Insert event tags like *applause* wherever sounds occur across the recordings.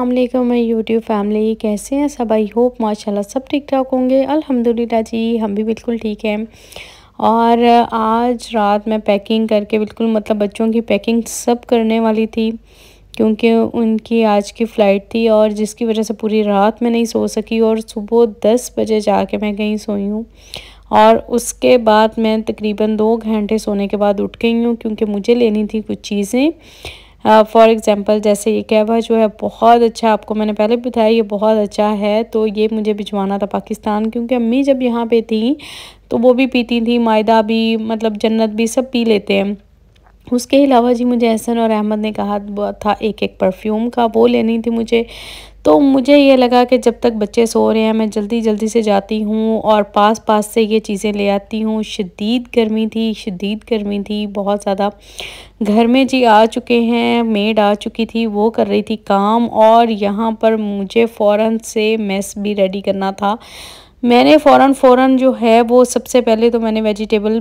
असलम मैं YouTube family कैसे हैं सब आई होप माशाल्लाह सब ठीक ठाक होंगे अल्हम्दुलिल्लाह जी हम भी बिल्कुल ठीक हैं और आज रात मैं पैकिंग करके बिल्कुल मतलब बच्चों की पैकिंग सब करने वाली थी क्योंकि उनकी आज की फ़्लाइट थी और जिसकी वजह से पूरी रात मैं नहीं सो सकी और सुबह दस बजे कर मैं कहीं सोई हूँ और उसके बाद मैं तकरीबन दो घंटे सोने के बाद उठ गई हूँ क्योंकि मुझे लेनी थी कुछ चीज़ें फॉर uh, एग्ज़ाम्पल जैसे ये कैबा जो है बहुत अच्छा आपको मैंने पहले भी बताया ये बहुत अच्छा है तो ये मुझे भिजवाना था पाकिस्तान क्योंकि अम्मी जब यहाँ पे थी तो वो भी पीती थी मायदा भी मतलब जन्नत भी सब पी लेते हैं उसके अलावा जी मुझे एहसन और अहमद ने कहा था एक एक परफ्यूम का वो लेनी थी मुझे तो मुझे ये लगा कि जब तक बच्चे सो रहे हैं मैं जल्दी जल्दी से जाती हूँ और पास पास से ये चीज़ें ले आती हूँ शदीद गर्मी थी शदीद गर्मी थी बहुत ज़्यादा घर में जी आ चुके हैं मेड आ चुकी थी वो कर रही थी काम और यहाँ पर मुझे फ़ौर से मेस भी रेडी करना था मैंने फ़ौर फ़ौर जो है वो सबसे पहले तो मैंने वेजिटेबल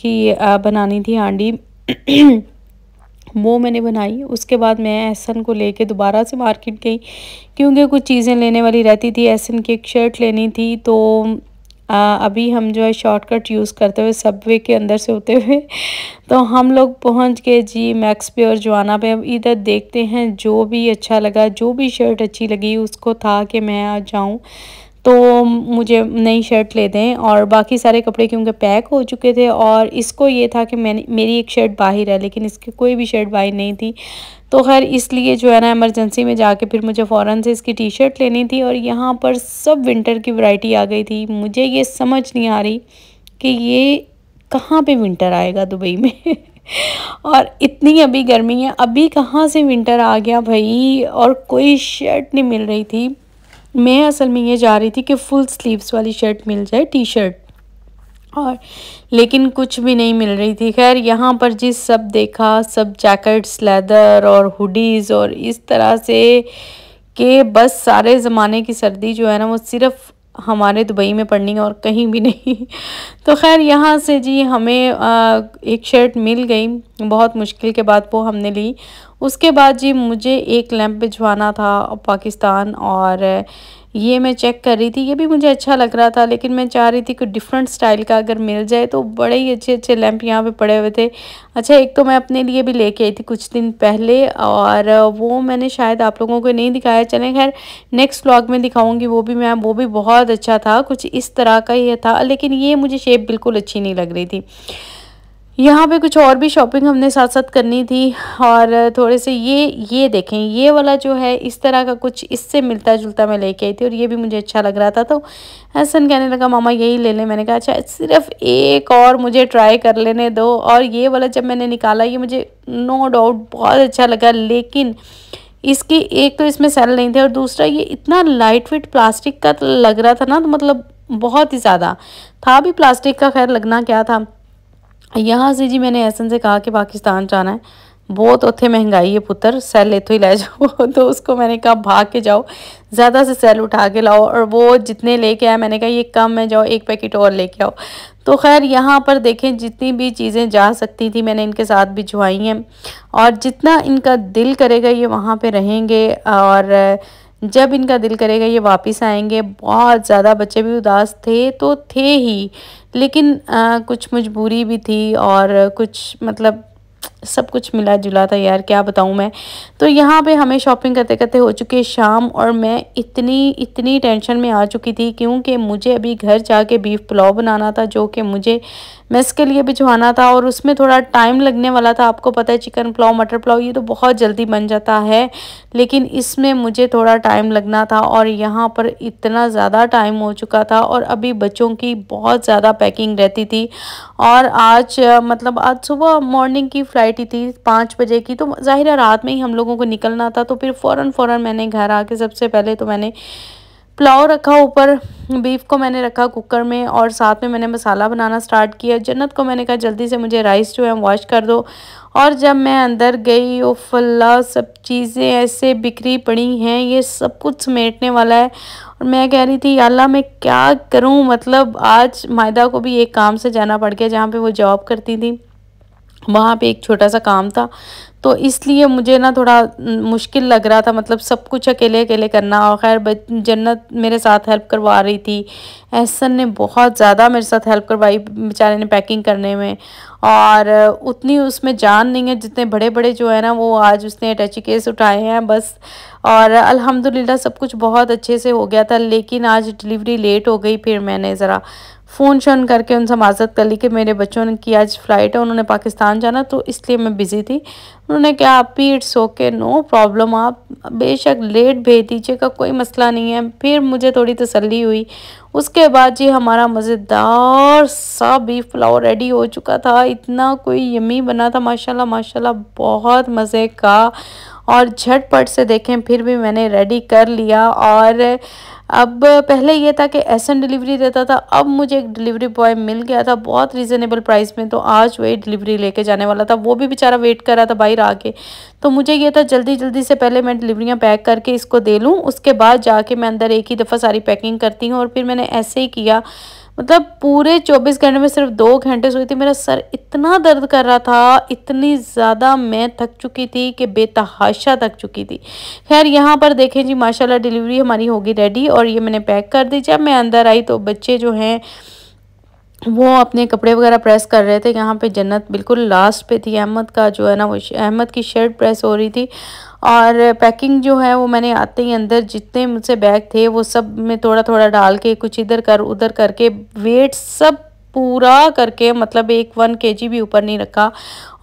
की बनानी थी हांडी वो मैंने बनाई उसके बाद मैं एहसन को लेके दोबारा से मार्केट गई क्योंकि कुछ चीज़ें लेने वाली रहती थी एहसन की एक शर्ट लेनी थी तो आ, अभी हम जो है शॉर्टकट यूज़ करते हुए सबवे के अंदर से होते हुए तो हम लोग पहुंच गए जी मैक्स पे और जवाना पे अब इधर देखते हैं जो भी अच्छा लगा जो भी शर्ट अच्छी लगी उसको था कि मैं आ जाऊँ तो मुझे नई शर्ट ले दें और बाकी सारे कपड़े क्योंकि पैक हो चुके थे और इसको ये था कि मैंने मेरी एक शर्ट बाहर है लेकिन इसकी कोई भी शर्ट बाहर नहीं थी तो खैर इसलिए जो है ना एमरजेंसी में जाके फिर मुझे फ़ौरन से इसकी टी शर्ट लेनी थी और यहाँ पर सब विंटर की वैरायटी आ गई थी मुझे ये समझ नहीं आ रही कि ये कहाँ पर विंटर आएगा दुबई में *laughs* और इतनी अभी गर्मी है अभी कहाँ से विंटर आ गया भाई और कोई शर्ट नहीं मिल रही थी मैं असल में ये जा रही थी कि फुल स्लीव्स वाली शर्ट मिल जाए टी शर्ट और लेकिन कुछ भी नहीं मिल रही थी खैर यहाँ पर जी सब देखा सब जैकेट्स लेदर और हुडीज़ और इस तरह से कि बस सारे ज़माने की सर्दी जो है ना वो सिर्फ़ हमारे दुबई में पड़नी है और कहीं भी नहीं *laughs* तो खैर यहाँ से जी हमें एक शर्ट मिल गई बहुत मुश्किल के बाद वो हमने ली उसके बाद जी मुझे एक लैंप भिजवाना था पाकिस्तान और ये मैं चेक कर रही थी ये भी मुझे अच्छा लग रहा था लेकिन मैं चाह रही थी कि डिफरेंट स्टाइल का अगर मिल जाए तो बड़े ही अच्छे अच्छे लैंप यहाँ पे पड़े हुए थे अच्छा एक तो मैं अपने लिए भी लेके आई थी कुछ दिन पहले और वो मैंने शायद आप लोगों को नहीं दिखाया चले खैर नेक्स्ट व्लॉग में दिखाऊँगी वो भी मैं वो भी बहुत अच्छा था कुछ इस तरह का ही था लेकिन ये मुझे शेप बिल्कुल अच्छी नहीं लग रही थी यहाँ पे कुछ और भी शॉपिंग हमने साथ साथ करनी थी और थोड़े से ये ये देखें ये वाला जो है इस तरह का कुछ इससे मिलता जुलता मैं लेके आई थी और ये भी मुझे अच्छा लग रहा था तो हसन कहने लगा मामा यही ले लें मैंने कहा अच्छा सिर्फ एक और मुझे ट्राई कर लेने दो और ये वाला जब मैंने निकाला ये मुझे नो डाउट बहुत अच्छा लगा लेकिन इसकी एक तो इसमें सेल नहीं थे और दूसरा ये इतना लाइट वेट प्लास्टिक का लग रहा था ना तो मतलब बहुत ही ज़्यादा था भी प्लास्टिक का खैर लगना क्या था यहाँ से जी मैंने ऐसा से कहा कि पाकिस्तान जाना है बहुत उत्थे महंगाई है पुत्र सेल इतों ही ले जाओ *laughs* तो उसको मैंने कहा भाग के जाओ ज़्यादा से सेल उठा के लाओ और वो जितने लेके आए मैंने कहा ये कम है जाओ एक पैकेट और लेके आओ तो खैर यहाँ पर देखें जितनी भी चीज़ें जा सकती थी मैंने इनके साथ भी भिजवाई हैं और जितना इनका दिल करेगा ये वहाँ पे रहेंगे और जब इनका दिल करेगा ये वापस आएंगे बहुत ज़्यादा बच्चे भी उदास थे तो थे ही लेकिन आ, कुछ मजबूरी भी थी और कुछ मतलब सब कुछ मिला जुला था यार क्या बताऊँ मैं तो यहाँ पे हमें शॉपिंग करते करते हो चुकी है शाम और मैं इतनी इतनी टेंशन में आ चुकी थी क्योंकि मुझे अभी घर जाके बीफ पुलाव बनाना था जो कि मुझे मेस के लिए भिजवाना था और उसमें थोड़ा टाइम लगने वाला था आपको पता है चिकन पुलाव मटर पुलाव ये तो बहुत जल्दी बन जाता है लेकिन इसमें मुझे थोड़ा टाइम लगना था और यहाँ पर इतना ज़्यादा टाइम हो चुका था और अभी बच्चों की बहुत ज़्यादा पैकिंग रहती थी और आज मतलब आज सुबह मॉर्निंग की फ़्लाइट बैठी थी पाँच बजे की तो ज़ाहिर है रात में ही हम लोगों को निकलना था तो फिर फ़ौर फ़ौर मैंने घर आके सबसे पहले तो मैंने पुलाव रखा ऊपर बीफ को मैंने रखा कुकर में और साथ में मैंने मसाला बनाना स्टार्ट किया जन्नत को मैंने कहा जल्दी से मुझे राइस जो है वॉश कर दो और जब मैं अंदर गई वो फल्ला सब चीज़ें ऐसे बिखरी पड़ी हैं ये सब कुछ समेटने वाला है और मैं कह रही थी अल्लाह मैं क्या करूं मतलब आज मायदा को भी एक काम से जाना पड़ गया जहाँ पे वो जॉब करती थी वहाँ पे एक छोटा सा काम था तो इसलिए मुझे ना थोड़ा मुश्किल लग रहा था मतलब सब कुछ अकेले अकेले करना और खैर जन्नत मेरे साथ हेल्प करवा रही थी एहसन ने बहुत ज़्यादा मेरे साथ हेल्प करवाई बेचारे ने पैकिंग करने में और उतनी उसमें जान नहीं है जितने बड़े बड़े जो है ना वो आज उसने अटैची केस उठाए हैं बस और अलहमदिल्ला सब कुछ बहुत अच्छे से हो गया था लेकिन आज डिलीवरी लेट हो गई फिर मैंने ज़रा फ़ोन शोन करके उनसे माजत कर ली कि मेरे बच्चों की आज फ़्लाइट है उन्होंने पाकिस्तान जाना तो इसलिए मैं बिज़ी थी उन्होंने कहा आप भी इट्स ओके नो प्रॉब्लम आप बेशक लेट भेज दीजिएगा कोई मसला नहीं है फिर मुझे थोड़ी तसल्ली हुई उसके बाद जी हमारा मज़ेदार सा बीफ पुलाव रेडी हो चुका था इतना कोई यमी बना था माशाल्लाह माशाल्लाह बहुत मज़े का और झटपट से देखें फिर भी मैंने रेडी कर लिया और अब पहले ये था कि एस एन डिलीवरी देता था अब मुझे एक डिलीवरी बॉय मिल गया था बहुत रीज़नेबल प्राइस में तो आज वही डिलीवरी लेके जाने वाला था वो भी बेचारा वेट कर रहा था बाहर आके तो मुझे ये था जल्दी जल्दी से पहले मैं डिलीवरियाँ पैक करके इसको दे लूँ उसके बाद जाके मैं अंदर एक ही दफ़ा सारी पैकिंग करती हूँ और फिर मैंने ऐसे ही किया मतलब पूरे 24 घंटे में सिर्फ दो घंटे सोई थी मेरा सर इतना दर्द कर रहा था इतनी ज़्यादा मैं थक चुकी थी कि बेतहाशा थक चुकी थी खैर यहाँ पर देखें जी माशाल्लाह डिलीवरी हमारी होगी रेडी और ये मैंने पैक कर दी जब मैं अंदर आई तो बच्चे जो हैं वो अपने कपड़े वगैरह प्रेस कर रहे थे यहाँ पे जन्नत बिल्कुल लास्ट पे थी अहमद का जो है ना वो अहमद की शर्ट प्रेस हो रही थी और पैकिंग जो है वो मैंने आते ही अंदर जितने मुझसे बैग थे वो सब में थोड़ा थोड़ा डाल के कुछ इधर कर उधर करके वेट सब पूरा करके मतलब एक वन के भी ऊपर नहीं रखा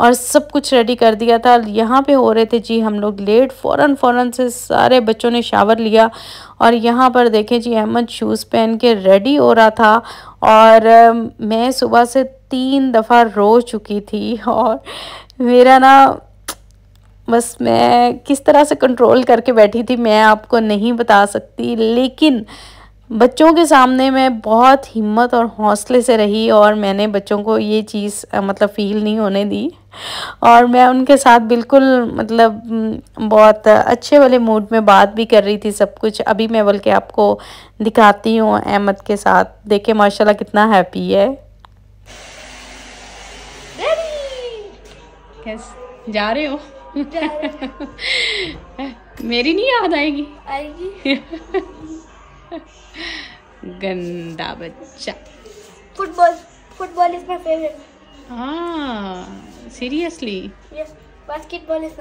और सब कुछ रेडी कर दिया था यहाँ पे हो रहे थे जी हम लोग लेट फ़ौरन फ़ौरन से सारे बच्चों ने शावर लिया और यहाँ पर देखें जी अहमद शूज़ पहन के रेडी हो रहा था और मैं सुबह से तीन दफ़ा रो चुकी थी और मेरा ना बस मैं किस तरह से कंट्रोल करके बैठी थी मैं आपको नहीं बता सकती लेकिन बच्चों के सामने मैं बहुत हिम्मत और हौसले से रही और मैंने बच्चों को ये चीज़ मतलब फ़ील नहीं होने दी और मैं उनके साथ बिल्कुल मतलब बहुत अच्छे वाले मूड में बात भी कर रही थी सब कुछ अभी मैं बल्कि आपको दिखाती हूँ अहमद के साथ देखे माशाल्लाह कितना हैप्पी है जा रहे हो *laughs* मेरी नहीं याद आएगी आएगी *laughs* गंदा बच्चा football football is my favourite हां seriously yes basketball is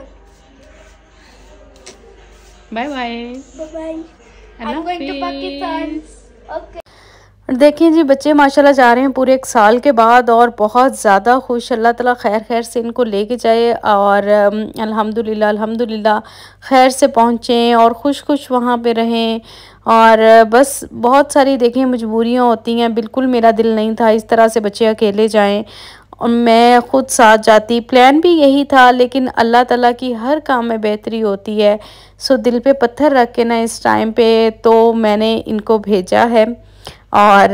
bye bye bye bye I am going to Pakistan okay देखिए जी बच्चे माशाल्लाह जा रहे हैं पूरे एक साल के बाद और बहुत ज़्यादा खुश अल्लाह ताला खैर खैर से इनको लेके जाए और अल्हम्दुलिल्लाह अल्हम्दुलिल्लाह खैर से पहुँचें और खुश खुश वहाँ पे रहें और बस बहुत सारी देखें मजबूरियाँ होती हैं बिल्कुल मेरा दिल नहीं था इस तरह से बच्चे अकेले जाएँ और मैं ख़ुद साथ जाती प्लान भी यही था लेकिन अल्लाह ताला की हर काम में बेहतरी होती है सो दिल पे पत्थर रख के ना इस टाइम पे तो मैंने इनको भेजा है और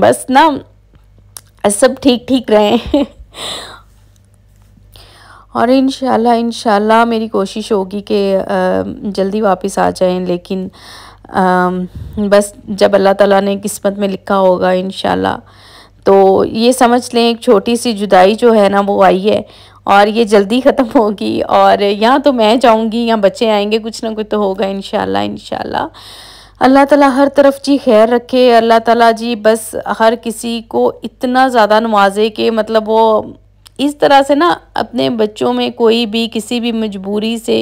बस ना सब ठीक ठीक रहें और इन शाला मेरी कोशिश होगी कि जल्दी वापस आ जाएं लेकिन आ, बस जब अल्लाह ताला ने किस्मत में लिखा होगा इन तो ये समझ लें एक छोटी सी जुदाई जो है ना वो आई है और ये जल्दी ख़त्म होगी और यहाँ तो मैं जाऊँगी या बच्चे आएंगे कुछ ना कुछ तो होगा इन शाला अल्लाह ताला हर तरफ जी खैर रखे अल्लाह ताला जी बस हर किसी को इतना ज़्यादा नवाजे के मतलब वो इस तरह से ना अपने बच्चों में कोई भी किसी भी मजबूरी से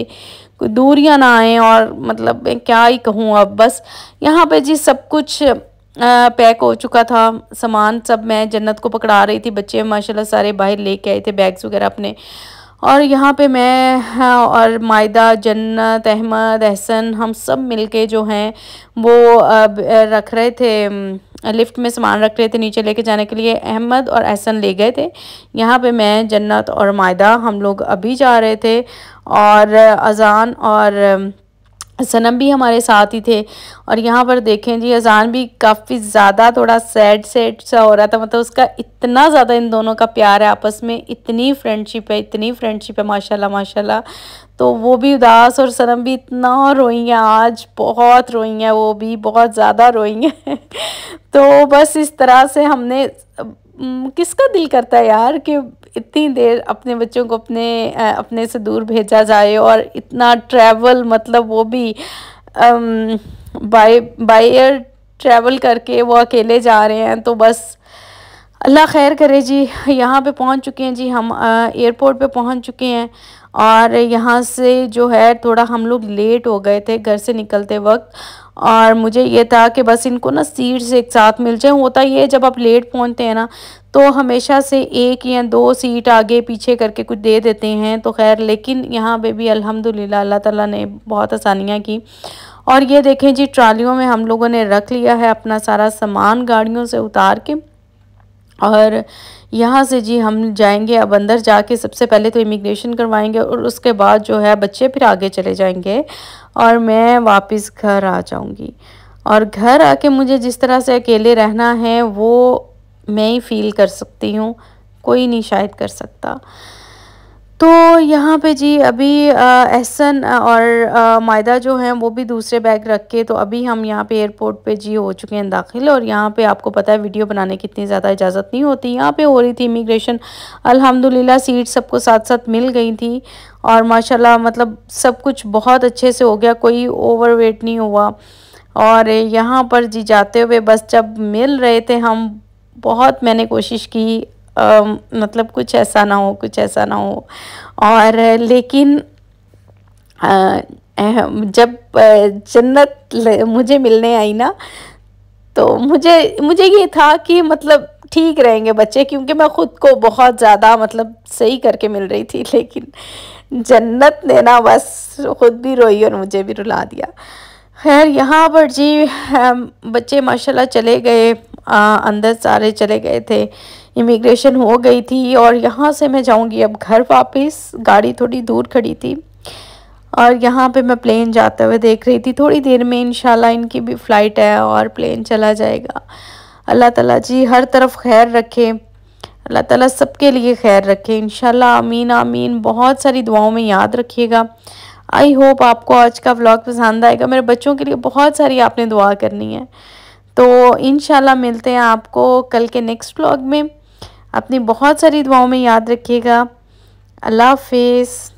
कोई दूरियां ना आए और मतलब मैं क्या ही कहूँ अब बस यहाँ पे जी सब कुछ पैक हो चुका था सामान सब मैं जन्नत को पकड़ा रही थी बच्चे माशाल्लाह सारे बाहर लेके आए थे बैग्स वगैरह अपने और यहाँ पे मैं हाँ, और मायदा जन्नत अहमद एहसन हम सब मिलके जो हैं वो रख रहे थे लिफ्ट में सामान रख रहे थे नीचे लेके जाने के लिए अहमद और एहसन ले गए थे यहाँ पे मैं जन्नत और मायदा हम लोग अभी जा रहे थे और अजान और सनम भी हमारे साथ ही थे और यहाँ पर देखें जी अजान भी काफ़ी ज़्यादा थोड़ा सैड सैड सा हो रहा था मतलब उसका इतना ज़्यादा इन दोनों का प्यार है आपस में इतनी फ्रेंडशिप है इतनी फ्रेंडशिप है माशाल्लाह माशाल्लाह तो वो भी उदास और सनम भी इतना रोई हैं आज बहुत रोई हैं वो भी बहुत ज़्यादा रोई हैं *laughs* तो बस इस तरह से हमने किसका दिल करता है यार कि इतनी देर अपने बच्चों को अपने अपने से दूर भेजा जाए और इतना ट्रैवल मतलब वो भी बाई बाई एयर ट्रैवल करके वो अकेले जा रहे हैं तो बस अल्लाह खैर करे जी यहाँ पे पहुँच चुके हैं जी हम एयरपोर्ट पे पहुँच चुके हैं और यहाँ से जो है थोड़ा हम लोग लेट हो गए थे घर से निकलते वक्त और मुझे ये था कि बस इनको ना सीड्स एक साथ मिल जाए होता ये है जब आप लेट पहुंचते हैं ना तो हमेशा से एक या दो सीट आगे पीछे करके कुछ दे देते हैं तो खैर लेकिन यहाँ पे भी अल्हम्दुलिल्लाह अल्लाह ताला ने बहुत आसानियाँ की और ये देखें जी ट्रालियों में हम लोगों ने रख लिया है अपना सारा सामान गाड़ियों से उतार के और यहाँ से जी हम जाएंगे अब अंदर जाके सबसे पहले तो इमिग्रेशन करवाएंगे और उसके बाद जो है बच्चे फिर आगे चले जाएंगे और मैं वापस घर आ जाऊँगी और घर आके मुझे जिस तरह से अकेले रहना है वो मैं ही फील कर सकती हूँ कोई नहीं शायद कर सकता तो यहाँ पे जी अभी एहसन और मायदा जो हैं वो भी दूसरे बैग रख के तो अभी हम यहाँ पे एयरपोर्ट पे जी हो चुके हैं दाखिल और यहाँ पे आपको पता है वीडियो बनाने की इतनी ज़्यादा इजाज़त नहीं होती यहाँ पे हो रही थी इमिग्रेशन अल्हम्दुलिल्लाह सीट सबको साथ साथ मिल गई थी और माशाल्लाह मतलब सब कुछ बहुत अच्छे से हो गया कोई ओवर नहीं हुआ और यहाँ पर जी जाते हुए बस जब मिल रहे थे हम बहुत मैंने कोशिश की आ, मतलब कुछ ऐसा ना हो कुछ ऐसा ना हो और लेकिन आ, जब जन्नत मुझे मिलने आई ना तो मुझे मुझे ये था कि मतलब ठीक रहेंगे बच्चे क्योंकि मैं ख़ुद को बहुत ज़्यादा मतलब सही करके मिल रही थी *laughs* लेकिन जन्नत ने ना बस ख़ुद भी रोई और मुझे भी रुला दिया खैर यहाँ पर जी बच्चे माशाल्लाह चले गए आ, अंदर सारे चले गए थे इमिग्रेशन हो गई थी और यहाँ से मैं जाऊँगी अब घर वापस गाड़ी थोड़ी दूर खड़ी थी और यहाँ पे मैं प्लेन जाते हुए देख रही थी थोड़ी देर में इनशाला इनकी भी फ़्लाइट है और प्लेन चला जाएगा अल्लाह ताला जी हर तरफ खैर रखे अल्लाह ताला सबके लिए खैर रखे इन आमीन आमीन बहुत सारी दुआओं में याद रखिएगा आई होप आपको आज का व्लॉग पसंद आएगा मेरे बच्चों के लिए बहुत सारी आपने दुआ करनी है तो इन मिलते हैं आपको कल के नेक्स्ट व्लॉग में अपनी बहुत सारी दुआओं में याद रखिएगा अल्लाह हाफिज़